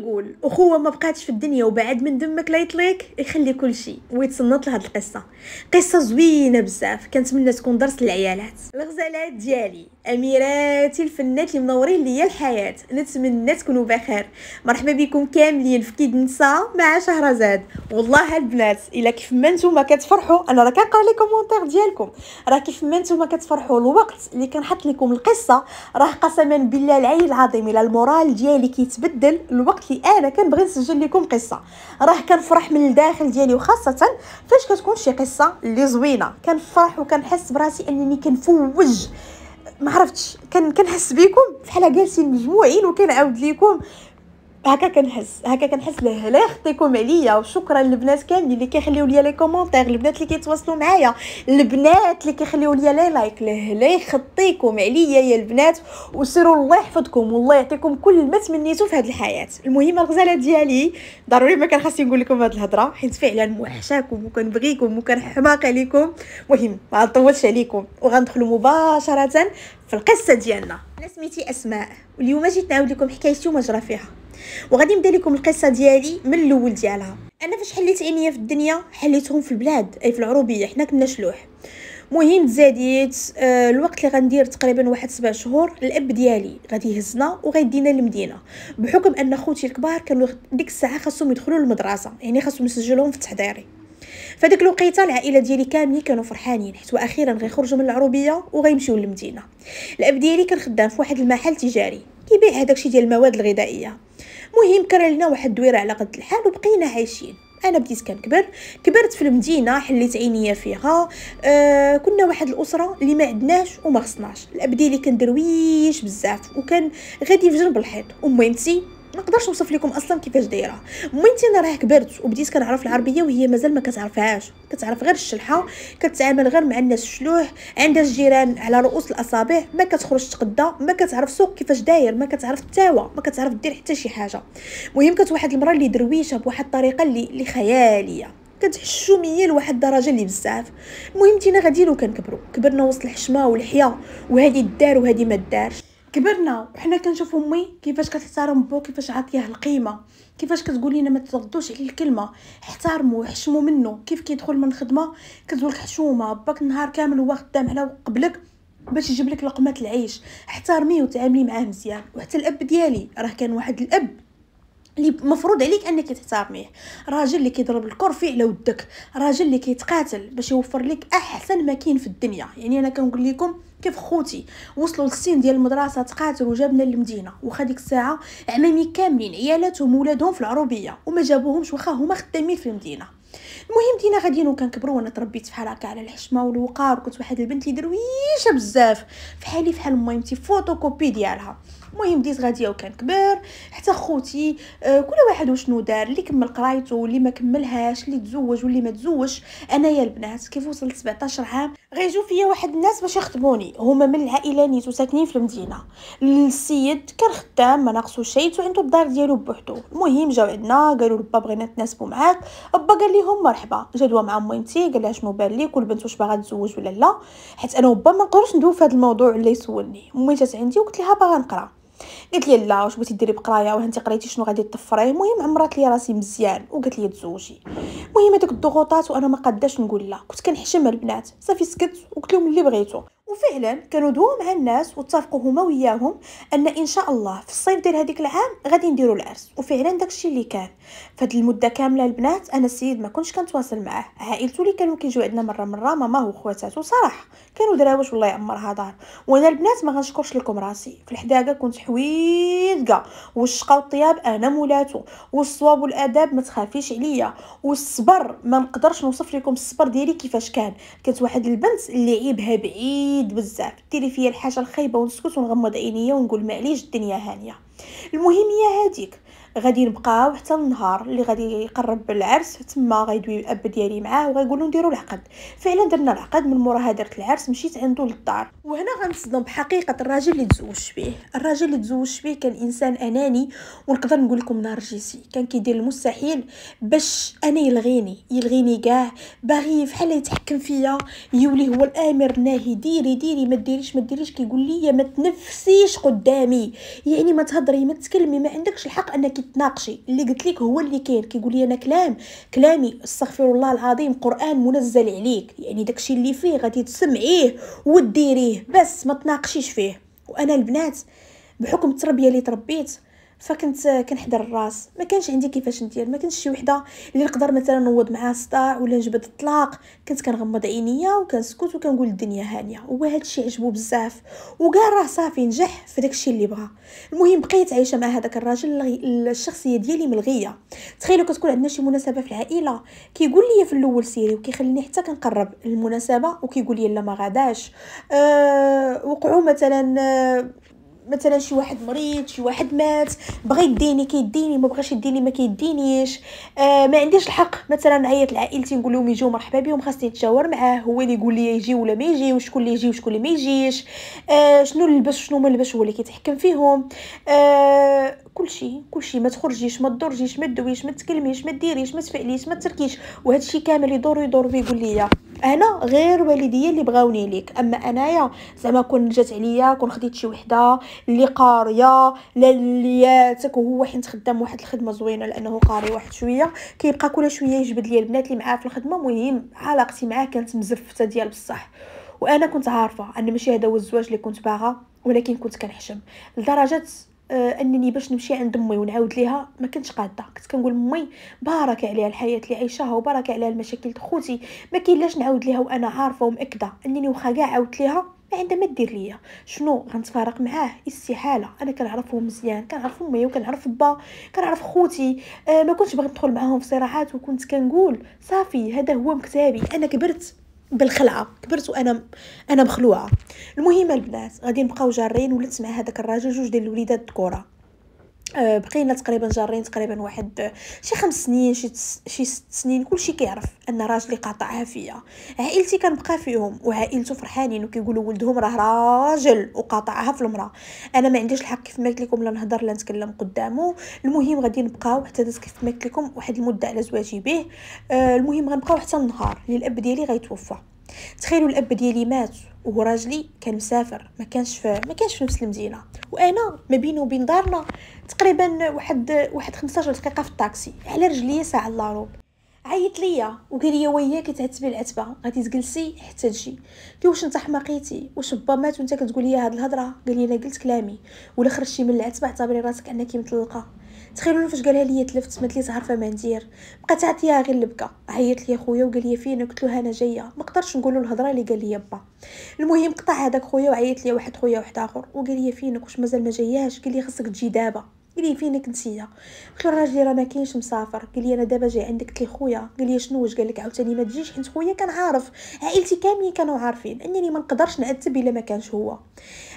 نقول اخوه ما بقاتش في الدنيا وبعد من دمك لا يطليك يخلي كل شيء ويتصنت لهاد القصه قصه زوينه بزاف كنتمنى تكون درس للعيالات الغزالات ديالي اميراتي الفنات اللي منورين ليا الحياه نتمنى تكونوا بخير مرحبا بكم كاملين في كيد نسا مع شهرزاد والله البنات الا كيف ما نتوما كتفرحوا انا راه كنقرا لي كومونتير ديالكم راه كيف ما نتوما كتفرحوا الوقت اللي كنحط لكم القصه راه قسما بالله العلي العظيم الى المورال ديالي كيتبدل الوقت كي انا كنبغي نسجل لكم قصه راه كنفرح من الداخل ديالي وخاصه فاش كتكون شي قصه اللي زوينه كنفرح وكنحس براسي انني كنفوج ما عرفتش كنحس بكم بحال جالسين مجموعين وكنعاود لكم هكا كنحس هكا كنحس يخطيكم عليا وشكرا للبنات كاملين اللي كيخليو ليا لي كومونتير البنات اللي كيتواصلوا معايا البنات اللي كيخليو ليا لي لايك لهلا يخطيكم عليا يا البنات وسيروا الله يحفظكم والله يعطيكم كل ما تمنيتو في هذه الحياه المهم الغزاله ديالي ضروري ما كان خاصني نقول لكم هذه الهضره حيت فعلا موحشاكم وكنبغيكم وكنحماق عليكم المهم ما نطولش عليكم وغندخلوا مباشره في القصه ديالنا انا سميتي اسماء واليوم جيت نعاود لكم حكايتي وما جرى فيها وغادي نبدا لكم القصه ديالي من الاول ديالها انا فاش حليت عينيا في الدنيا حليتهم في البلاد اي في العروبيه حنا كنا شلوح مهم تزاديت آه، الوقت اللي غندير تقريبا واحد سبع شهور الاب ديالي غادي يهزنا وغيدينا للمدينه بحكم ان خوتي الكبار كانوا ديك الساعه خاصهم يدخلوا للمدرسه يعني خاصهم نسجلهم في التحضيري فداك الوقيته العائله ديالي كاملين كانوا فرحانين حيت واخيرا غيخرجوا من العروبيه وغيمشيو للمدينه الاب ديالي كان خدام في واحد المحل تجاري كيبيع هذاك الشيء ديال المواد الغذائيه مهم كان لنا واحد الدويره على قد الحال وبقينا عايشين انا بديت كنكبر كبرت في المدينه حليت عينيا فيها آه كنا واحد الاسره اللي ما عندناش وما خصناش الاب ديالي كان درويش بزاف وكان غادي في جنب الحيط امي نقدرش نوصف لكم اصلا كيفاش دايره انا راه كبرت وبديت كنعرف العربيه وهي مازال ما كتعرفهاش كتعرف غير الشلحه كتعامل غير مع الناس الشلوح عندها الجيران على رؤوس الاصابع ما كتخرج تقدا ما كتعرف سوق كيفاش داير ما كتعرف التاوى ما كتعرف دير حتى شي حاجه المهم كانت واحد المراه اللي درويشه بواحد الطريقه اللي اللي خياليه كانت لواحد الدرجه اللي بزاف المهم تينا غادي لو كنكبروا كبرنا وسط الحشمه والحياه وهذه دار وهذه ما دارش كبرنا وحنا كنشوفو امي كيفاش كتحترم بو كيفاش عاطياه القيمه كيفاش كتقول لينا ما تردوش عليه الكلمه احترموا وحشموا منه كيف كيدخل من الخدمه كتقول حشومه باك النهار كامل هو خدام على قبلك باش يجيب لك لقمه العيش احترميه وتعاملي معاه مزيان وحتى الاب ديالي راه كان واحد الاب اللي مفروض عليك انك تحترميه راجل اللي كيضرب في على ودك راجل اللي كيتقاتل باش يوفر لك احسن ما كاين في الدنيا يعني انا كنقول لكم كيف خوتي وصلوا للسن ديال المدرسه تقاتل وجابنا للمدينه واخا ديك الساعه عمامي كاملين عيالاتهم ولادهم في العروبيه وما جابوهمش واخا هما خدامين في المدينه المهم دينا غاديين وكنكبروا وانا تربيت فحال هكا على الحشمه والوقار وكنت واحد البنت اللي درويشه بزاف فحالي فحال ميمتي فوتوكوبي ديالها المهم بديت غاديه وكان كبير حتى خوتي آه، كل واحد وشنو دار اللي كمل قرايته واللي ما كملهاش اللي تزوج واللي ما تزوجش انايا البنات كيف وصلت 17 عام غيجو فيا واحد الناس باش يخطبوني هما من العائله نيت وساكنين في المدينه السيد كان خدام ما ناقصو شيء وعنده الدار ديالو بوحدو المهم جاو عندنا قالوا لبا بغينا نتناسبو معاك با قال لهم مرحبا جدوى مع بنتي قال لها شنو بان ليك والبنت واش باغا تزوج ولا لا حيت انا وبا ما نقدرش ندوي في هذا الموضوع اللي يسولني امي جات عندي وقلت لها باغا نقرا قالت لي لا واش بغيتي ديري بقرايه وانت قريتي شنو غادي تطفري المهم عمرات لي راسي مزيان وقالت لي تزوجي المهم هذوك الضغوطات وانا ما قاداش نقول لا كنت كنحشم البنات صافي سكت وقلت لهم اللي بغيتو وفعلا كانوا دوا مع الناس واتفقوا هما وياهم ان ان شاء الله في الصيف ديال هذيك العام غادي نديروا العرس وفعلا داكشي اللي كان فهاد المده كامله البنات انا السيد ما كنتش كنتواصل معاه عائلته اللي كانوا كيجيو عندنا مره مره ماما وخواتاتو صراحه كانوا دراوش والله يعمرها دار وانا البنات ما غنشكرش لكم راسي في الحداقه كنت حويدقه والشقه والطياب انا مولاتو والصواب والاداب ما تخافيش عليا والصبر ما نقدرش نوصف لكم الصبر ديالي كيفاش كان كانت واحد البنت اللي عيبها بعيد بزاف ديري فيا الحاجه الخايبه ونسكت ونغمض عينيا ونقول معليش الدنيا هانيه المهم هي هذيك غادي نبقاو حتى النهار اللي غادي يقرب العرس تما غيدوي الاب ديالي معاه وغايقولوا نديروا العقد فعلا درنا العقد من موراها درت العرس مشيت عنده للدار وهنا غنصدم بحقيقه الراجل اللي تزوجت به الراجل اللي تزوجت به كان انسان اناني ونقدر نقول لكم نرجسي كان كيدير المستحيل باش انا يلغيني يلغيني كاع باغي بحال يتحكم فيا يولي هو الامر الناهي ديري ديري ما ديريش ما ديريش كيقول لي ما تنفسيش قدامي يعني ما تهضر تهضري ما تتكلمي ما عندكش الحق انك تناقشي اللي قلت لك هو اللي كاين كيقول لي انا كلام كلامي استغفر الله العظيم قران منزل عليك يعني داكشي اللي فيه غادي تسمعيه وديريه بس ما تناقشيش فيه وانا البنات بحكم التربيه اللي تربيت فكنت آه، كنحضر الراس ما كانش عندي كيفاش ندير ما كانش شي وحده اللي نقدر مثلا نوض معاها صداع ولا نجبد الطلاق كنت كنغمض عينيا وكنسكت وكنقول الدنيا هانيه هو هادشي عجبو بزاف وكاع راه صافي نجح في داكشي اللي بغا المهم بقيت عايشه مع هذاك الراجل الشخصيه ديالي ملغيه تخيلوا كتكون عندنا شي مناسبه في العائله كيقول لي في الاول سيري وكيخليني حتى كنقرب المناسبه وكيقول لي لا ما غاداش أه وقعوا مثلا آه، مثلا شي واحد مريض شي واحد مات بغى يديني كيديني ما بغاش يديني ما كيدينيش آه ما عنديش الحق مثلا نعيط لعائلتي نقول لهم يجيو مرحبا بهم خاصني نتشاور معاه هو اللي يقول لي يجي ولا ما يجي وشكون اللي يجي وشكون اللي ما يجيش آه شنو نلبس شنو ما نلبس هو اللي كيتحكم فيهم آه كلشي كلشي ما تخرجيش ما تضرجيش ما تدويش ما تكلميش ما ديريش ما تفعليش ما تركيش وهذا الشيء كامل يدور يدور ويقول لي انا غير والديا اللي بغاوني ليك اما انايا زعما كون جات عليا كون خديت شي وحده اللي قاريه لا لياتك وهو حين خدام واحد الخدمه زوينه لانه قاري واحد شويه كيبقى كل شويه يجبد لي البنات اللي معاه في الخدمه مهم علاقتي معاه كانت مزفته ديال بصح وانا كنت عارفه ان ماشي هذا هو الزواج اللي كنت باغا ولكن كنت كنحشم لدرجه آه، انني باش نمشي عند امي ونعاود ليها ما كنتش قاده كنت كنقول امي بارك عليها الحياه اللي عايشاها وبارك عليها المشاكل خوتي ما كاين نعاود ليها وانا عارفه ومأكده انني واخا كاع عاودت ليها ما عندها ما دير ليا شنو غنتفارق معاه استحاله انا كنعرفهم مزيان كنعرف امي وكنعرف با كنعرف خوتي آه ما كنتش باغي ندخل معاهم في صراعات وكنت كنقول صافي هذا هو مكتابي انا كبرت بالخلعه كبرت وانا انا مخلوعه المهم البنات غادي نبقاو جارين ولدت مع هذاك الراجل جوج ديال الوليدات ذكوره آه، بقينا تقريبا جارين تقريبا واحد شي خمس سنين شي, تس شي ست سنين كلشي كيعرف ان راجلي قاطعها فيا عائلتي بقى فيهم وعائلته فرحانين وكيقولوا ولدهم راه راجل وقاطعها في المرا انا ما عنديش الحق كيف ما قلت لكم لا نهضر لا نتكلم قدامه المهم غادي نبقاو حتى دازت كيف ما قلت لكم واحد المده على زواجي به آه، المهم غنبقاو حتى النهار اللي الاب ديالي غيتوفى تخيلوا الاب ديالي مات وراجلي راجلي كان مسافر ما كانش في ما كانش في نفس المدينه وانا ما بينه وبين دارنا تقريبا واحد واحد 15 دقيقه في الطاكسي على رجليا ساعه الا ربع عيط ليا وقال لي وياك كتعتبي العتبه غادي تجلسي حتى تجي قلت واش انت حماقيتي واش با مات وانت كتقول لي هاد الهضره قال لي انا قلت كلامي ولا خرجتي من العتبه اعتبري راسك انك مطلقه تخيلوا فاش قالها ليا تلفت ما تليت عارفه ما ندير بقات عطيها غير البكا عيط ليا خويا وقال لي فين قلت له انا جايه ما قدرتش نقول له الهضره اللي قال لي با المهم قطع هذاك خويا وعيط ليا واحد خويا واحد اخر وقال لي فينك واش مازال ما جاياش قال لي خصك تجي دابا قال لي فينك نتيا قلت له راجلي راه ما كاينش مسافر قال لي انا دابا جاي عندك تلي خويا قال لي شنو واش قال لك عاوتاني ما تجيش حيت خويا كان عارف عائلتي كاملين كانوا عارفين انني ما نقدرش نعتب الا ما كانش هو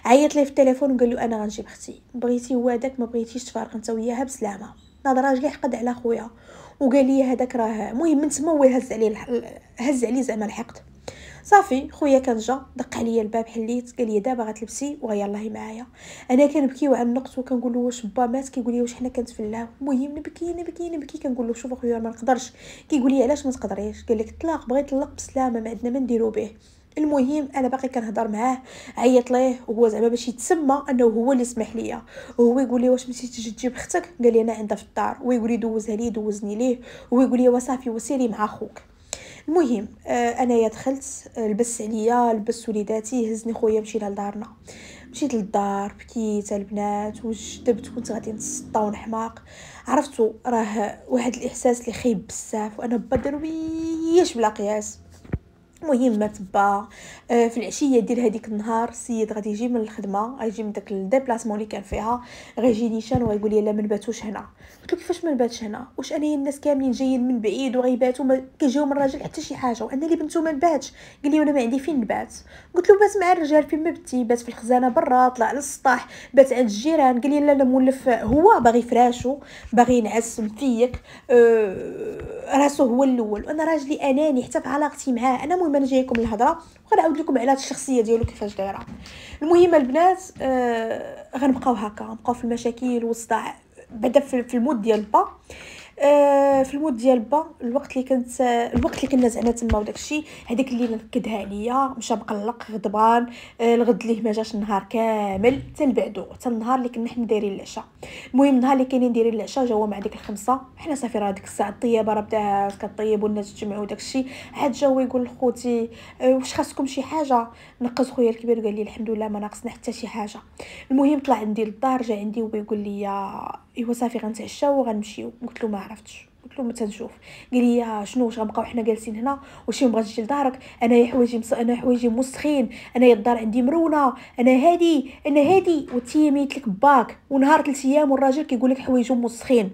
عيط ليه في التليفون وقال له انا غنجيب اختي بغيتي هو هذاك ما بغيتيش تفارق انت وياها بسلامه ناض راجلي حقد على خويا وقال لي هذاك راه المهم من تما هو هز عليه هز عليه زعما الحقد صافي خويا كان جا دق عليا الباب حليت قال لي دابا غتلبسي ويلاهي معايا انا كنبكيو على النقص وكنقول له واش با مات كيقول لي واش حنا كنتفلاو المهم نبكي نبكي نبكي كنقول له شوف اخويا ما نقدرش كيقول لي علاش ما تقدريش قال لك طلاق بغيت طلق بسلامه ما عندنا ما نديرو به المهم انا باقي كنهضر معاه عيط ليه وهو زعما باش يتسمى انه هو اللي سمح ليا وهو يقول لي واش مشيتي تجي تجيب اختك قال لي انا عندها في الدار ويقول لي دوزها لي دوزني ليه ويقول لي وصافي وسيري مع خوك المهم آه، انايا دخلت آه، لبس عليا لبس وليداتي هزني خويا مشينا لدارنا مشيت للدار بكيت البنات وجدبت كنت غادي نسطا ونحماق عرفتو راه واحد الاحساس اللي خايب بزاف وانا بدرويش بلا قياس المهم ما تبا آه، في العشيه ديال هذيك النهار السيد غادي يجي من الخدمه غيجي من داك الديبلاسمون اللي كان فيها غيجي نيشان ويقول لي لا ما نباتوش هنا قلت له كيفاش ما نباتش هنا واش انا الناس كاملين جايين من بعيد وغيباتوا ما كيجيو من الراجل حتى شي حاجه وانا اللي بنتو ما نباتش قال لي وانا ما عندي فين نبات قلت له بات مع الرجال فين ما بتي بات في الخزانه برا طلع للسطح بات عند الجيران قال لي لا لا مولف هو باغي فراشو باغي ينعس فيك أه راسو هو الاول وانا راجلي اناني حتى في علاقتي معاه انا مهم المهم انا جايكم الهضره وغنعاود لكم على الشخصيه ديالو كيفاش دايره المهم البنات آه غنبقاو هكا غنبقاو في المشاكل والصداع بعدا في المود ديال با آه، في المود ديال با الوقت اللي كنت الوقت اللي كنا زعما تما وداك الشيء هذاك نكدها عليا مشى مقلق غضبان آه، الغد ليه ما جاش النهار كامل حتى لبعدو حتى النهار اللي كنا حنا دايرين العشاء المهم النهار اللي كاينين دايرين العشاء جا هو مع ديك الخمسه حنا صافي راه ديك الساعه الطيابه راه بدا كطيب والناس تجمعوا وداكشي الشيء عاد جا هو يقول لخوتي آه، واش خاصكم شي حاجه نقص خويا الكبير قال لي الحمد لله ما ناقصنا حتى شي حاجه المهم طلع عندي للدار جا عندي هو لي ايوا صافي غنتعشاو وغنمشيو قلت له ما عرفتش قلت له ما تنشوف قال لي آه، شنو واش غنبقاو حنا جالسين هنا واش يوم غتجي لدارك انا حوايجي مص... انا حوايجي مسخين انا الدار عندي مرونه انا هادي انا هادي وتيميت لك باك ونهار ثلاث ايام والراجل كيقول لك حوايجو مسخين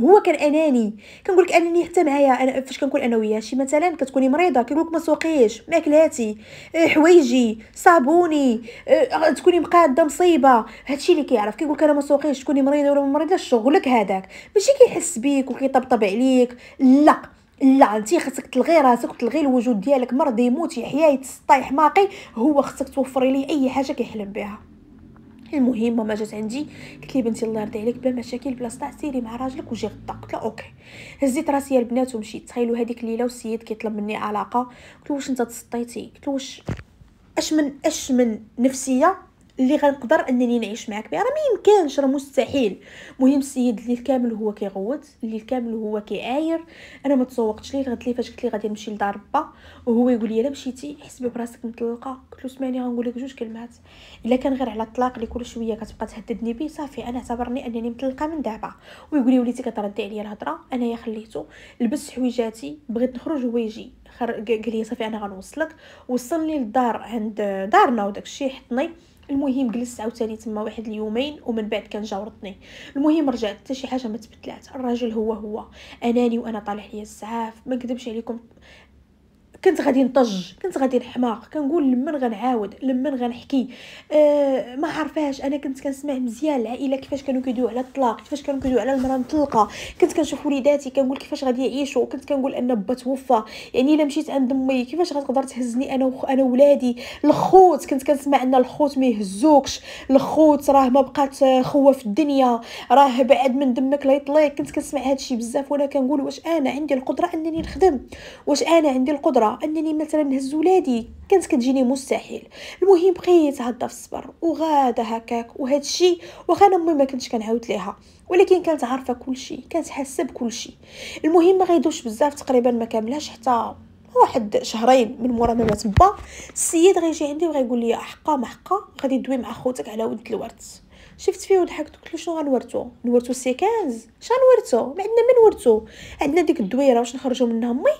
هو كان اناني كنقول لك انني حتى معايا انا فاش كنكون انا وياه شي مثلا كتكوني مريضه كنقول لك ما سوقيش ماكلاتي آه، حوايجي صابوني آه، آه، تكوني مقاده مصيبه هادشي اللي كيعرف كيقول لك انا ما سوقيش تكوني مريضه ولا ما مريضه شغلك هذاك ماشي كيحس بيك وكيطبطب عليك لا لا انت خصك تلغي راسك وتلغي الوجود ديالك مرض يموت يحيا يتسطى يحماقي هو خصك توفري ليه اي حاجه كيحلم بها المهم ماما جات عندي قالت لي بنتي الله يرضي عليك بلا مشاكل بلا صداع سيري مع راجلك وجي غدا قلت لها اوكي هزيت راسي البنات ومشيت تخيلوا هذيك الليله والسيد كيطلب مني علاقه قلت له واش انت تسطيتي قلت له واش اش من اش من نفسيه اللي غنقدر انني نعيش معاك بها راه ما يمكنش راه مستحيل مهم السيد اللي كامل هو كيغوت اللي كامل هو كيعاير انا ما تسوقتش ليه غد ليه فاش قلت ليه غادي نمشي لدار با وهو يقول لي الا مشيتي حسبي براسك مطلقه قلت له سمعني غنقول لك جوج كلمات الا كان غير على الطلاق اللي كل شويه كتبقى تهددني به صافي انا اعتبرني انني مطلقه من دابا ويقول لي وليتي كتردي عليا الهضره انايا خليته لبس حويجاتي بغيت نخرج هو يجي قال لي صافي انا غنوصلك وصلني للدار عند دارنا وداكشي حطني المهم جلست عاوتاني تما واحد اليومين ومن بعد كان جاورطني المهم رجعت حتى شي حاجه ما تبدلات الراجل هو هو اناني وانا طالع ليا السعاف ما نكذبش عليكم كنت غادي نطج كنت غادي نحماق كنقول لمن غنعاود لمن غنحكي أه ما عارفاش انا كنت كنسمع مزيان العائله كيفاش كانوا كيدويو على الطلاق كيفاش كانوا كيدويو على المراه مطلقه كنت كنشوف وليداتي كنقول كيفاش غادي يعيشوا كنت كنقول ان با توفى يعني الا مشيت عند امي كيفاش غتقدر تهزني انا وخ... انا ولادي الخوت كنت كنسمع ان الخوت ما يهزوكش الخوت راه ما بقات آه، خوه في الدنيا راه بعد من دمك لا يطلق كنت كنسمع هادشي بزاف وانا كنقول واش انا عندي القدره انني نخدم واش انا عندي القدره انني مثلا نهز ولادي كانت كتجيني مستحيل المهم بقيت هادا في الصبر وغادا هكاك وهذا الشيء واخا انا امي ما كنتش كنعاود ليها ولكن كانت عارفه كلشي كانت حاسه بكلشي المهم ما غيدوش بزاف تقريبا ما كاملاش حتى واحد شهرين من مورا ما مات با السيد غيجي عندي وغيقول لي حقا محقا غادي دوي مع خوتك على ود الورد شفت فيه وضحكت قلت له شنو غنورثو نورثو 15 شنو غنورثو ما عندنا ما نورثو عندنا ديك الدويره واش نخرجوا منها مي راه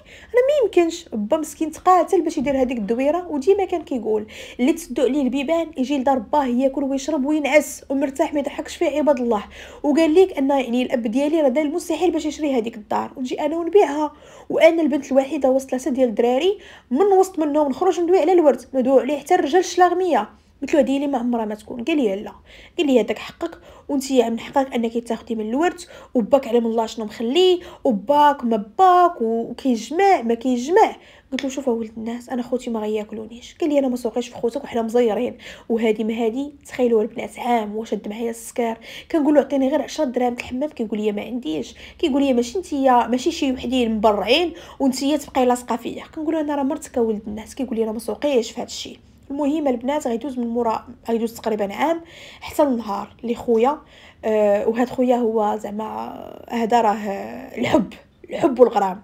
ما يمكنش با مسكين تقاتل باش يدير هذيك الدويره وديما كان كيقول اللي تسدو عليه البيبان يجي لدار باه ياكل ويشرب وينعس ومرتاح ما يضحكش فيه عباد الله وقال ليك ان يعني الاب ديالي راه دار المستحيل باش يشري هذيك الدار ونجي انا ونبيعها وانا البنت الوحيده وسط ثلاثه ديال الدراري من وسط منهم نخرج ندوي على الورد ندوي عليه حتى الرجال الشلاغميه قلت له هذه اللي ما عمرها ما تكون قال لي لا قال لي هذاك حقك وانت من حقك انك تاخدي من الورد وباك علم الله شنو مخليه وباك ما باك وكيجمع ما كيجمع قلت له شوف ولد الناس انا خوتي ما غياكلونيش قال لي انا ما سوقيش في خوتك وحنا مزيرين وهادي ما هذه تخيلوا البنات عام وشد معايا السكر كنقول له عطيني غير 10 دراهم الحمام كيقول لي ما عنديش كيقول لي ماشي انتيا ماشي شي وحدين مبرعين وانت تبقاي لاصقه فيا كنقول انا راه مرتك ولد الناس كيقول لي انا ما سوقيش في هذا الشيء المهم البنات غيدوز من مورا غيدوز تقريبا عام حتى النهار اللي خويا أه وهاد خويا هو زعما آه، هذا راه الحب الحب والغرام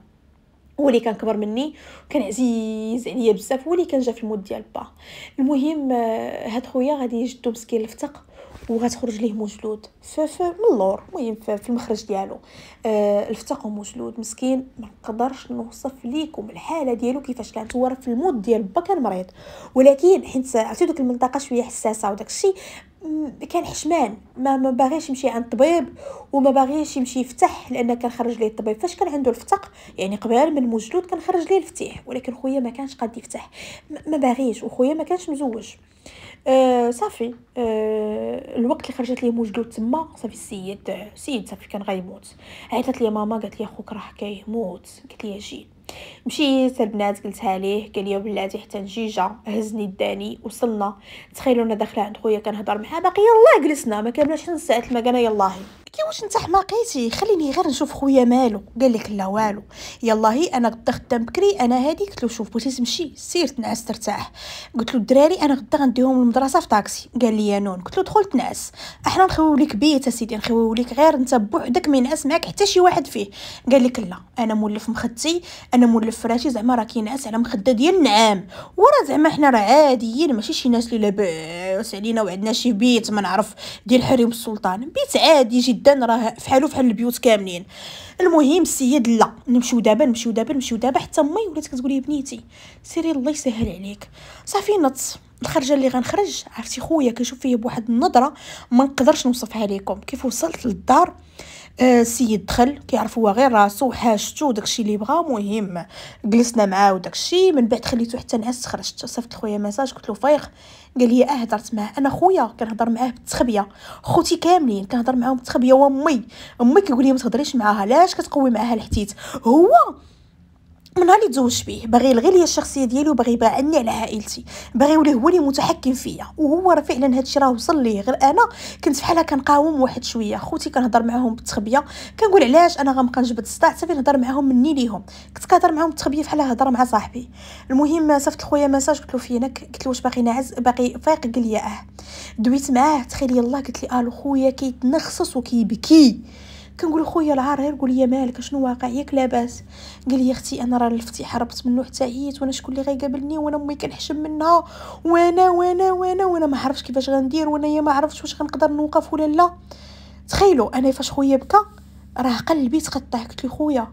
هو اللي كان كبر مني وكان عزيز عليا بزاف هو اللي كان جا في المود ديال با المهم آه، هاد خويا غادي يجدو مسكين لفتق وغتخرج ليه مجلود ف من اللور المهم في المخرج ديالو آه الفتقوا مجلود مسكين ما نقدرش نوصف ليكم الحاله ديالو كيفاش كانت هو في المود ديال با كان مريض ولكن حيت عرفتي دوك المنطقه شويه حساسه وداك الشيء كان حشمان ما ما باغيش يمشي عند الطبيب وما باغيش يمشي يفتح لان كان خرج ليه الطبيب فاش كان عنده الفتق يعني قبل من المجلود كان خرج ليه الفتيح ولكن خويا ما كانش قاد يفتح ما باغيش وخويا ما كانش مزوج آه صافي آه الوقت اللي خرجت ليه مجلود تما صافي السيد السيد آه، صافي كان غيموت عيطت لي ماما قالت لي اخوك راه كيموت قالت لي اجي مشيت البنات قلتها ليه قال لي بلاتي حتى نجيجه هزني الداني وصلنا تخيلونا انا داخله عند خويا كنهضر معاه باقي يلاه جلسنا ما كاملاش نص ساعه قالنا يلاه لي واش انت حماقيتي خليني غير نشوف خويا مالو قال لك لا والو يلا هي انا غدا خدام بكري انا هادي قلت له شوف بغيتي تمشي سير تنعس ترتاح قلت له الدراري انا غدا غنديهم للمدرسه في طاكسي قال لي يا نون قلت له دخل تنعس احنا نخويو لك بيت اسيدي نخويو لك غير انت بوحدك ما ينعس معاك حتى شي واحد فيه قال لك لا انا مولف مخدتي انا مولف فراشي زعما راه كينعس على مخده ديال النعام ورا زعما حنا راه عاديين ماشي شي ناس اللي لاباس علينا وعندنا شي بيت ما نعرف ديال حريم السلطان بيت عادي جدا راه فحالو فحال البيوت كاملين المهم السيد لا نمشيو دابا نمشيو دابا نمشيو دابا حتى امي ولات كتقولي بنيتي سيري الله يسهل عليك صافي نط الخرجه اللي غنخرج عرفتي خويا كنشوف فيه بواحد النظره ما نقدرش نوصفها لكم كيف وصلت للدار آه، السيد دخل كيعرف هو غير راسو وحاجتو داكشي اللي بغا مهم جلسنا معاه وداكشي من بعد خليته حتى نعس خرجت صيفط لخويا ميساج قلت له فايق قال لي اه هضرت معاه انا خويا كنهضر معاه بالتخبيه خوتي كاملين كنهضر معاهم بالتخبيه وامي امي كيقول لي ما تهضريش معاها علاش كتقوي معاها الحتيت هو من نهار اللي تزوجت بيه باغي يلغي ليا الشخصيه ديالي وباغي يبعدني على عائلتي باغي يولي هو اللي متحكم فيا وهو راه فعلا هادشي راه وصل ليه غير انا كنت بحالها كنقاوم واحد شويه خوتي كنهضر معاهم بالتخبيه كنقول علاش انا غنبقى نجبد الصداع حتى فين نهضر معاهم مني ليهم كنت كنهضر معاهم بالتخبيه بحال هضر مع صاحبي المهم صيفط لخويا مساج قلت له فينك قلت له واش باغي نعز باغي فايق قال لي اه دويت معاه تخيل يلاه قلت لي الو آه، خويا كيتنخصص وكيبكي كنقول خويا العار غير قول لي مالك شنو واقع ياك لاباس قال لي اختي انا راه الفتيح هربت منه حتى عييت وانا شكون اللي غيقابلني وانا امي كنحشم منها وانا وانا وانا وانا ما عرفتش كيفاش غندير وانا ما عرفتش واش غنقدر نوقف ولا لا تخيلوا انا فاش خويا بكى راه قلبي تقطع قلت لي خويا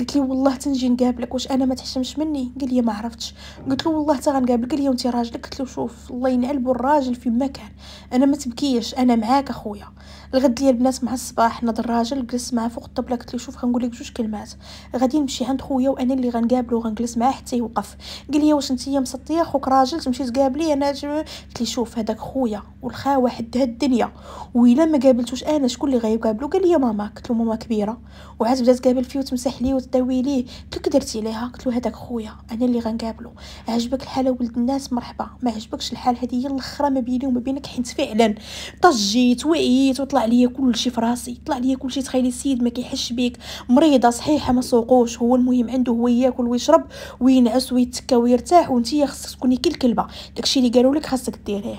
قلت لي والله تنجي نقابلك واش انا ما تحشمش مني قال لي ما عرفتش قلت له والله تا غنقابلك قال لي وانت راجلك قلت له شوف الله ينعلبو الراجل في كان انا ما تبكيش انا معاك اخويا الغد ديال البنات مع الصباح نض الراجل جلس معاه فوق الطبله قلت له شوف غنقول لك جوج كلمات غادي نمشي عند خويا وانا اللي غنقابلو غنجلس معاه حتى يوقف قال لي واش انت مسطيه خوك راجل تمشي تقابلي انا قلت لي شوف هذاك خويا والخاوه حدها الدنيا والا ما قابلتوش انا شكون اللي غيقابلو قال لي ماما قلت له ماما كبيره وعاد بدات تقابل فيه وتمسح لي داوي ليه كيك درتي ليها قلت له هذاك خويا انا اللي غنقابلو عجبك الحال ولد الناس مرحبا ما عجبكش الحال هذه هي الاخره ما بيني وما بينك حيت فعلا طجيت وعيت وطلع ليا كلشي في راسي طلع ليا كلشي تخيلي السيد ما كيحش بيك مريضه صحيحه ما سوقوش هو المهم عنده هو ياكل ويشرب وينعس ويتكا ويرتاح وانت خاصك تكوني كي الكلبه داكشي اللي قالوا لك خاصك ديريه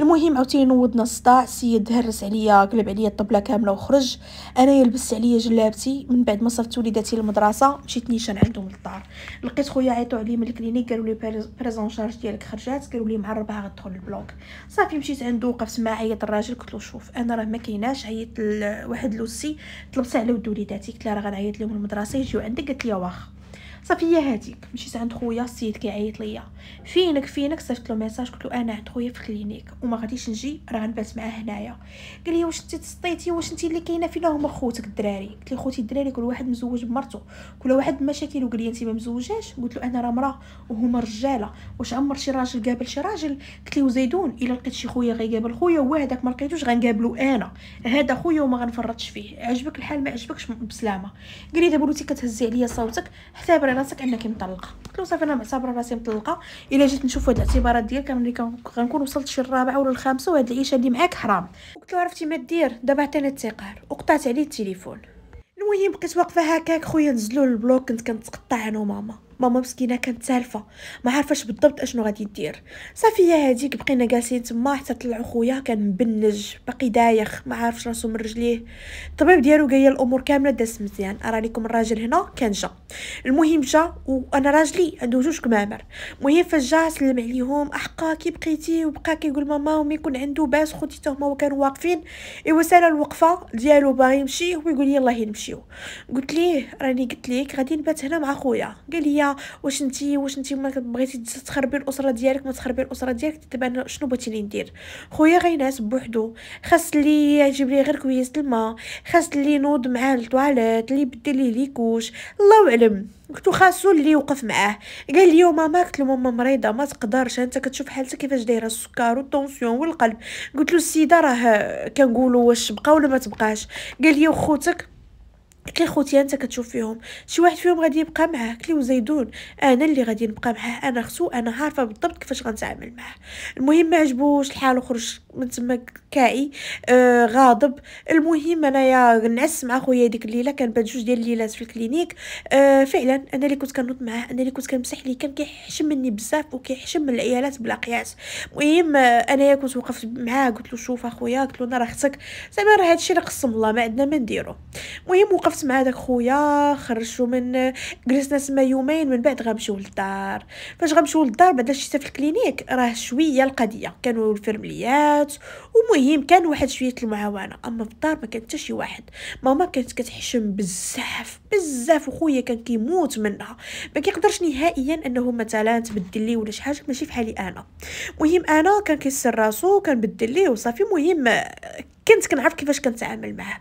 المهم عاوتاني نوضنا الصداع السيد هرس عليا قلب عليا الطبله كامله وخرج انايا لبست عليا جلابتي من بعد ما صرفت وليداتي للمدرسه مشيت نيشان عندهم للدار لقيت خويا عيطوا عليا من الكلينيك قالوا لي بريزون شارج ديالك خرجات قالوا لي مع الربعه غتدخل البلوك صافي مشيت عنده وقفت معاه عيط الراجل قلت له شوف انا راه ما كايناش عيط لواحد لوسي طلبت على ود وليداتي قلت لها راه غنعيط لهم المدرسه يجيو عندك قالت لي واخا صافي هي هذيك مشيت عند خويا السيد كيعيط ليا فينك فينك صيفط له ميساج قلت له انا عند خويا في كلينيك وما غاديش نجي راه غنبات معاه هنايا قال لي واش انت تسطيتي واش انت اللي كاينه فينا هما خوتك الدراري قلت له خوتي الدراري كل واحد مزوج بمرته كل واحد مشاكل وقال لي انت ما مزوجاش قلت له انا راه مراه وهما رجاله واش عمر شي راجل قابل شي راجل قلت له زيدون الا لقيت شي خويا غيقابل خويا هو هذاك ما لقيتوش غنقابلو انا هذا خويا وما غنفرطش فيه عجبك الحال ما عجبكش بسلامه قال لي دابا كتهزي عليا صوتك حتى راسك انك مطلقه قلت له صافي انا معتبره راسي مطلقه الا جيت نشوف هاد الاعتبارات ديالك ملي غنكون وصلت شي الرابع ولا الخامسه وهاد العيشه اللي معاك حرام قلت له عرفتي ما دير دابا عطينا التقار وقطعت عليه التليفون المهم بقيت واقفه هكاك خويا نزلوا للبلوك كنت كنتقطع انا وماما ماما مسكينه كانت سالفه ما عارفاش بالضبط اشنو غادي دير صافي هذيك بقينا جالسين تما حتى طلع خويا كان مبنج باقي دايخ ما عارفش راسو من رجليه الطبيب ديالو قال الامور كامله دازت مزيان اراليكم الراجل هنا كان جا المهم جا وانا راجلي عنده جوج كمامر المهم فاش جا سلم عليهم احقا كي بقيتي وبقى كيقول ماما ومي يكون عنده باس خوتي حتى هما كانوا واقفين ايوا سالا الوقفه ديالو باغي يمشي هو يقول يلاه نمشيو قلت ليه راني قلت ليك غادي نبات هنا مع خويا قال لي واش انت واش انت ما بغيتي تخربي الاسره ديالك ما تخربي الاسره ديالك دابا انا شنو بغيتي لي ندير خويا غينعس بوحدو خاص لي يجيب لي غير كويس الماء خاص لي نوض معاه للطواليت لي يبدل ليه ليكوش الله اعلم كنتو خاصو اللي يوقف معاه قال لي ماما قلت له ماما مريضه ما تقدرش انت كتشوف حالتها كيفاش دايره السكر والطونسيون والقلب قلت له السيده راه كنقولوا واش تبقى ولا ما تبقاش قال لي وخوتك قلت لي خوتي انت كتشوف فيهم شي واحد فيهم غادي يبقى معاه قلت لي وزيدون انا اللي غادي نبقى معاه انا خصو انا عارفه بالضبط كيفاش غنتعامل معاه المهم ما عجبوش الحال وخرج من تما كائي آه غاضب المهم انايا نعس مع خويا ديك الليله كان بعد جوج ديال الليلات في الكلينيك آه فعلا انا اللي كنت كنوض معاه انا اللي كنت كنمسح ليه كان كيحشم مني بزاف وكيحشم من العيالات بلا قياس المهم آه، انايا كنت وقفت معاه قلت له شوف اخويا قلت له انا راه اختك زعما راه هادشي اللي قسم الله ما عندنا ما نديرو المهم وقفت جلست مع داك خويا خرجتو من جلسنا تما يومين من بعد غنمشيو للدار فاش غنمشيو للدار بعدا شتا في الكلينيك راه شويه القضيه كانوا الفرمليات ومهم كان واحد شويه المعاونه اما في الدار ما كان حتى شي واحد ماما كانت كتحشم بزاف بزاف وخويا كان كيموت منها ما كيقدرش نهائيا انه مثلا تبدل لي ولا شي حاجه ماشي فحالي انا مهم انا كان كيسر راسو كنبدل ليه وصافي مهم كنت كنعرف كيفاش كنتعامل معاه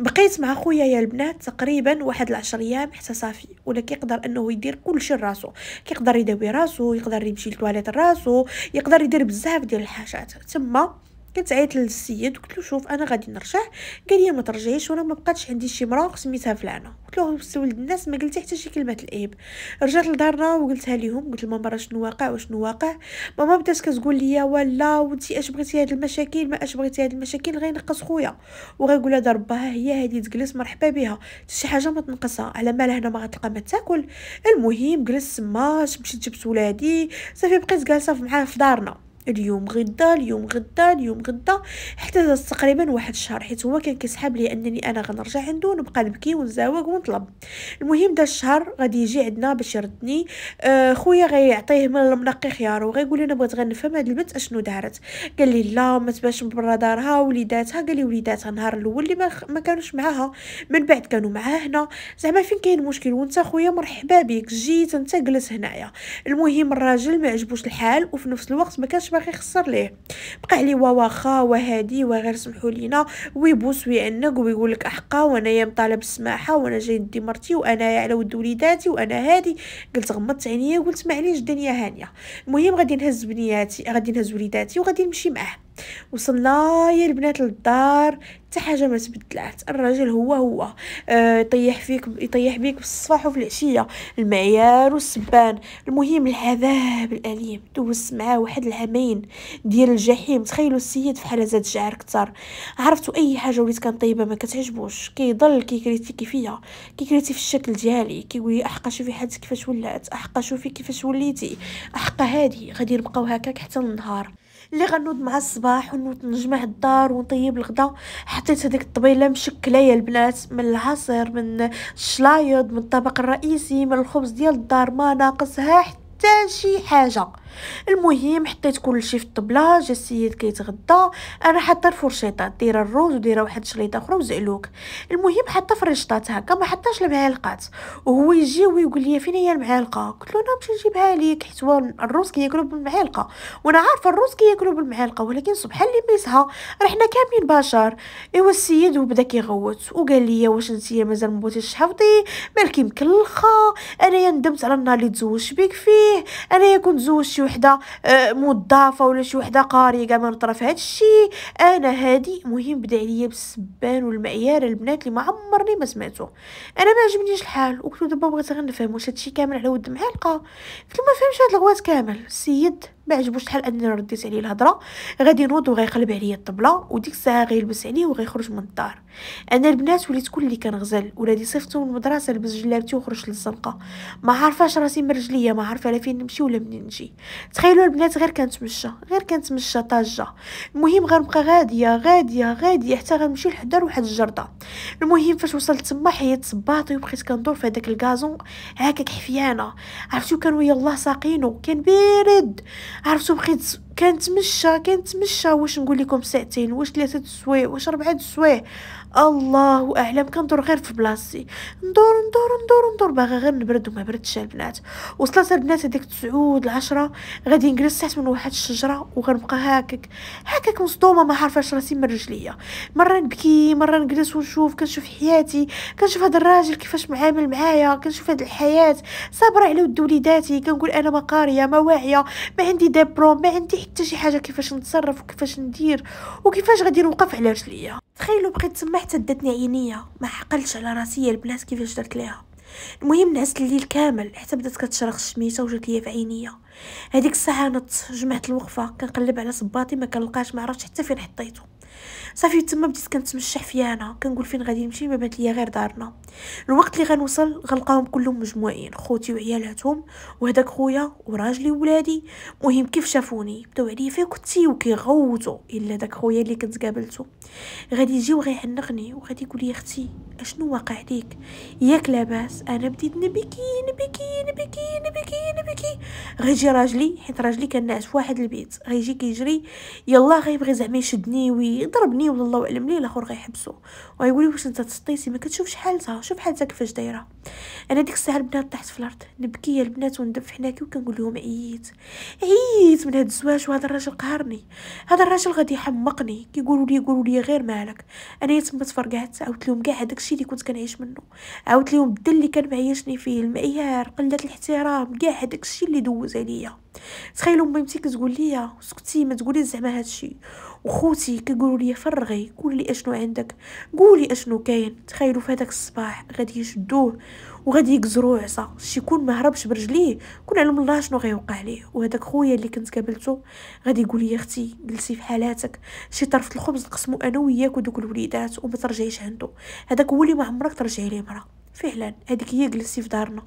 بقيت مع خويا يا البنات تقريبا واحد العشر ايام حتى صافي ولا كيقدر انه يدير كل شيء راسو كيقدر يداوي راسو يقدر يمشي للتواليت راسو يقدر يدير بزاف ديال الحاجات تما كنت عيط للسيد قلت له شوف انا غادي نرجع قال لي ما ترجعيش وانا ما بقاتش عندي شي مراه سميتها فلانه قلت له ولد الناس ما قلت حتى شي كلمه الايب رجعت لدارنا وقلتها لهم قلت لماما راه شنو واقع وشنو واقع ماما بدات كتقول لي ولا وانت اش بغيتي هاد المشاكل ما اش بغيتي هاد المشاكل غينقص خويا وغايقول لها ربها هي هادي تجلس مرحبا بها شي حاجه ما تنقصها على مالها هنا ما غتلقى ما تاكل المهم جلست تما مشيت جبت ولادي صافي بقيت جالسه معاه في دارنا اليوم غدا اليوم غدا اليوم غدا حتى دازت تقريبا واحد الشهر حيت هو كان كيسحب لي انني انا غنرجع عنده ونبقى نبكي ونزاوق ونطلب المهم دا الشهر غادي يجي عندنا باش يردني آه، خويا غيعطيه من المنقي خيارو غيقول انا بغيت غنفهم هاد البنت اشنو دارت قال لي لا ما تباش برا دارها وليداتها قال لي وليداتها النهار الاول اللي ما, كانوش معاها من بعد كانوا معاها هنا زعما فين كاين المشكل وانت خويا مرحبا بك جيت انت جلس هنايا المهم الراجل ما عجبوش الحال وفي نفس الوقت ما كانش باغي يخسر ليه بقى عليه واخا وهادي وغير سمحوا لينا ويبوس ويعنق ويقول لك احقا يا مطالب السماحه وانا جاي ندي مرتي وانايا على ود وليداتي وانا هادي قلت غمضت عينيا وقلت معليش الدنيا هانيه المهم غادي نهز بنياتي غادي نهز وليداتي وغادي نمشي معاه وصلنا يا البنات للدار حتى حاجه ما تبدلات الراجل هو هو أه يطيح فيك يطيح بيك في الصباح وفي العشيه المعيار والسبان المهم العذاب الاليم دوزت معاه واحد العامين ديال الجحيم تخيلوا السيد في حاله زاد شعر كتر عرفتوا اي حاجه وليت كنطيبها ما كتعجبوش كيضل كيكريتي كيفيا كيكريتي في الشكل ديالي كيقول لي احقا شوفي حالتك كيفاش ولات احقا شوفي كيفاش وليتي احقا هادي غادي نبقاو هكاك حتى النهار اللي غنوض مع الصباح ونوض نجمع الدار ونطيب الغدا حطيت هذيك الطبيله مشكله يا البنات من العصير من الشلايض من الطبق الرئيسي من الخبز ديال الدار ما ناقصها حتى شي حاجه المهم حطيت كلشي في الطبله جا السيد كيتغدا انا حاطه الفرشيطه دايره الروز ودايره واحد الشريطه اخرى وزعلوك المهم حاطه فرشطات هكا ما حطاش المعالقات وهو يجي ويقول لي فين هي المعالقه قلت له نعم انا نمشي نجيبها ليك حيت الروز كياكلو بالمعالقه وانا عارفه الروز كياكلو بالمعالقه ولكن سبحان اللي ميسها رحنا كاملين بشر ايوا السيد وبدا كيغوت وقال لي واش نتيا مازال مبغيتيش تحافظي مالكي مكلخه انايا ندمت على النهار اللي تزوجت بك فيه انايا كنت زوجت شي وحده آه، مضافه ولا شي وحده قاريه كاع ما نطرا هذا الشيء انا هادي مهم بدا عليا بالسبان والمعيار البنات اللي ما عمرني ما سمعتو انا ما عجبنيش الحال وكنت دابا بغيت غير نفهم واش هادشي كامل على ود معلقه قلت ما فهمش هاد الغوات كامل السيد ما عجبوش شحال انني رديت عليه الهضره غادي نوض وغيقلب عليا الطبله وديك الساعه غيلبس عليه وغيخرج من الدار انا البنات وليت كل اللي كنغزل ولادي صيفطو من المدرسه لبس جلابتي وخرجت للزنقه ما عارفاش راسي من رجليا ما عارفه لا فين نمشي ولا منين نجي تخيلوا البنات غير كنتمشى غير كنتمشى طاجه المهم غنبقى غاديه غاديه غاديه حتى غنمشي لحدار واحد الجرده المهم فاش وصلت تما حيت صباطي وبقيت كندور في هذاك الكازون هكاك حفيانه عرفتو كانوا يلاه ساقينو كان بارد عرفتو بقيت كنتمشى كنتمشى واش نقول لكم ساعتين واش ثلاثه السوايع واش ربعه السوايع الله اعلم كندور غير في بلاصتي ندور ندور ندور ندور باغا غير نبرد وما بردش البنات وصلت البنات هذيك تسعود العشرة غادي نجلس تحت من واحد الشجره وغنبقى هاكك هاكك مصدومه ما عارفاش راسي من رجليا مره نبكي مره نجلس ونشوف كنشوف حياتي كنشوف هذا الراجل كيفاش معامل معايا كنشوف هذه الحياه صابره على ود وليداتي كنقول انا ما قاريه ما واعيه ما عندي ديبرو ما عندي حتى شي حاجه كيفاش نتصرف وكيفاش ندير وكيفاش غادي نوقف على رجليا تخيلوا بقيت تما حتى داتني عينيا ما حقلتش على راسي البنات كيفاش درت ليها المهم نعست الليل كامل حتى بدات كتشرق الشميته وجات ليا في عينيا هذيك الساعه نط جمعت الوقفه كنقلب على صباطي ما كنلقاش ما عرفتش حتى فين حطيته صافي تما بديت كنتمشح فيها انا كنقول فين غادي نمشي ما بانت ليا غير دارنا الوقت اللي غنوصل غنلقاهم كلهم مجموعين خوتي وعيالاتهم وهداك خويا وراجلي وولادي مهم كيف شافوني بداو عليا فيا كنتي وكيغوتوا الا داك خويا اللي كنت قابلته غادي يجي وغيحنقني وغادي يقول لي اختي اشنو واقع ليك ياك لاباس انا بديت نبكي نبكي نبكي نبكي نبكي غيجي راجلي حيت راجلي كان ناعس في واحد البيت غيجي كيجري يلا غيبغي زعما يشدني ويضربني والله الله اعلم ليه الاخر غيحبسو وغيقول لي واش انت تسطيتي ما كتشوفش حالتها شوف بحال كيفاش دايره انا ديك الساعه البنات طحت في الارض نبكي البنات وندب في حناكي وكنقول لهم عييت عييت من هاد الزواج وهذا الراجل قهرني هذا الراجل غادي يحمقني كيقولوا لي يقولوا لي غير مالك انا تما تفرقعت عاودت لهم كاع هذاك الشيء اللي كنت كنعيش منه عاودت لهم الدل اللي كان معيشني فيه المعيار قله الاحترام كاع هذاك الشيء اللي دوز عليا تخيلوا امي كتقول لي سكتي ما تقولي زعما هادشي الشيء وخوتي كيقولوا لي فرغي قولي اشنو عندك قولي اشنو كاين تخيلوا في هذاك الصباح غادي يشدوه وغادي يجزروه عصا شيكون ما هربش برجليه كون علم الله شنو غيوقع ليه وهذاك خويا اللي كنت قابلته غادي يقول لي اختي جلسي في حالاتك شي طرف الخبز نقسمو انا وياك ودوك الوليدات وما ترجعيش عنده هذاك هو اللي ما عمرك ترجعي ليه مرا فعلا هذيك هي جلستي في دارنا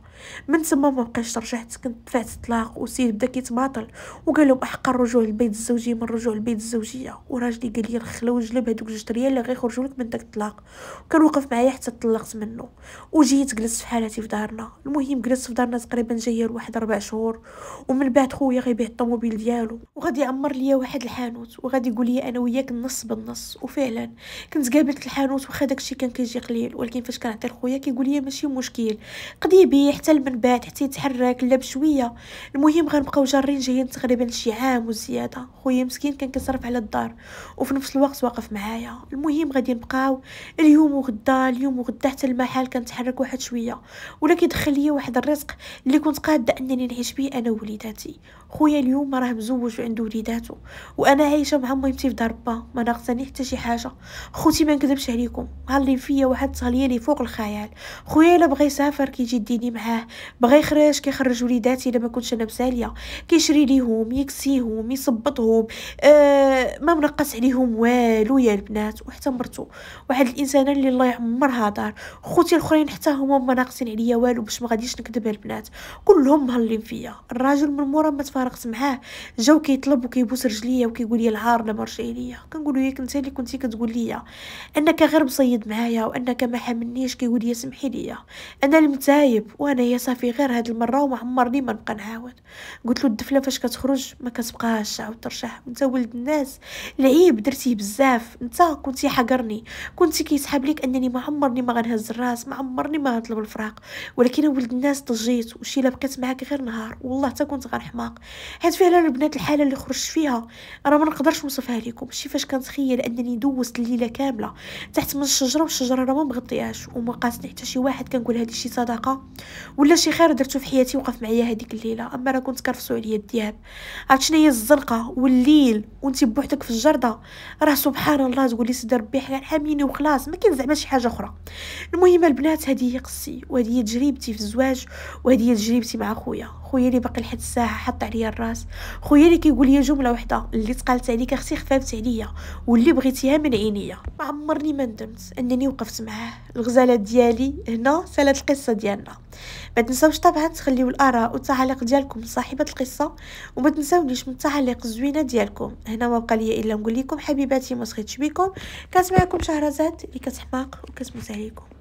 من تما ما بقاش رجعت كنت دفعت الطلاق وسيد بدا كيتماطل وقال لهم احق الرجوع للبيت الزوجي من الرجوع للبيت الزوجيه وراجلي قال لي رخله وجلب هذوك جوج دريال اللي غيخرجوا لك من داك الطلاق كان وقف معايا حتى طلقت منه وجيت جلست في حالتي في دارنا المهم جلست في دارنا تقريبا جايه لواحد ربع شهور ومن بعد خويا غيبيع الطوموبيل ديالو وغادي يعمر ليا واحد الحانوت وغادي يقول لي انا وياك النص بالنص وفعلا كنت قابلت الحانوت واخا داكشي كان كيجي قليل ولكن فاش كنعطي لخويا كيقول لي ماشي مشكل قضي بيه حتى المنبات حتى يتحرك لا بشويه المهم غنبقاو جارين جايين تقريبا شي عام وزياده خويا مسكين كان كيصرف على الدار وفي نفس الوقت واقف معايا المهم غادي نبقاو اليوم وغدا اليوم وغدا حتى المحل كنتحرك واحد شويه ولا كيدخل لي واحد الرزق اللي كنت قاده انني نعيش به انا ووليداتي خويا اليوم راه مزوج وعندو وليداتو وانا عايشه مع ميمتي في دار با ما ناقصني حتى شي حاجه خوتي ما نكذبش عليكم معلم فيا واحد صاليه لي فوق الخيال خويا الا بغى يسافر كيجي ديني معاه بغى يخرج كيخرج وليداتي الا ما كنتش انا مساليه كيشري ليهم يكسيهم يصبطهم آه ما منقص عليهم والو يا البنات وحتى مرتو واحد الانسانه اللي الله يعمرها دار خوتي الاخرين حتى هما ما ناقصين عليا والو باش ما غاديش نكذب البنات كلهم مهلين فيا الراجل من مورا ما تفهم تفارقت معاه جاو كيطلب وكيبوس رجليا وكيقول لي العار لا مرجعي ليا كنقول له ياك انت اللي كنتي كتقول لي انك غير مصيد معايا وانك ما حملنيش كيقول لي سمحي ليا انا المتايب وانا يا صافي غير هاد المره وما عمرني ما نبقى نعاود قلت له الدفله فاش كتخرج ما كتبقاش تعاود ترشح انت ولد الناس العيب درتيه بزاف انت كنتي حقرني كنتي كيسحب لك انني ما عمرني ما غنهز الراس ما عمرني ما غنطلب الفراق ولكن ولد الناس ضجيت وشي لا بقيت معاك غير نهار والله حتى كنت غنحماق حيت فعلا البنات الحاله اللي خرجت فيها راه ما نقدرش نوصفها لكم شي فاش كنتخيل انني دوزت الليله كامله تحت من الشجره والشجره راه ما مغطياش وما قاسني حتى شي واحد كنقول هادي شي صدقه ولا شي خير درتو في حياتي وقف معايا هذيك الليله اما راه كنت كرفسو عليا الذهب عرفت شنو هي الزنقه والليل وانت بوحدك في الجرده راه سبحان الله تقولي سيدي ربي حاميني وخلاص ما كاين زعما شي حاجه اخرى المهم البنات هذه هي قصتي وهذه هي تجربتي في الزواج وهذه هي تجربتي مع خويا خويا لي باقي لحد الساعه حط عليا الراس خويا لي كيقول لي جمله وحده اللي تقالت عليك اختي خفافت عليا واللي بغيتيها من عينيا ما عمرني ما ندمت انني وقفت معاه الغزالات ديالي هنا سالت القصه ديالنا ما تنساوش طبعا تخليو الاراء والتعاليق ديالكم صاحبه القصه وما تنساونيش من التعاليق الزوينه ديالكم هنا ما بقى ليا الا نقول لكم حبيباتي ما سخيتش بكم كانت معكم شهرزاد اللي كتحماق وكتموت عليكم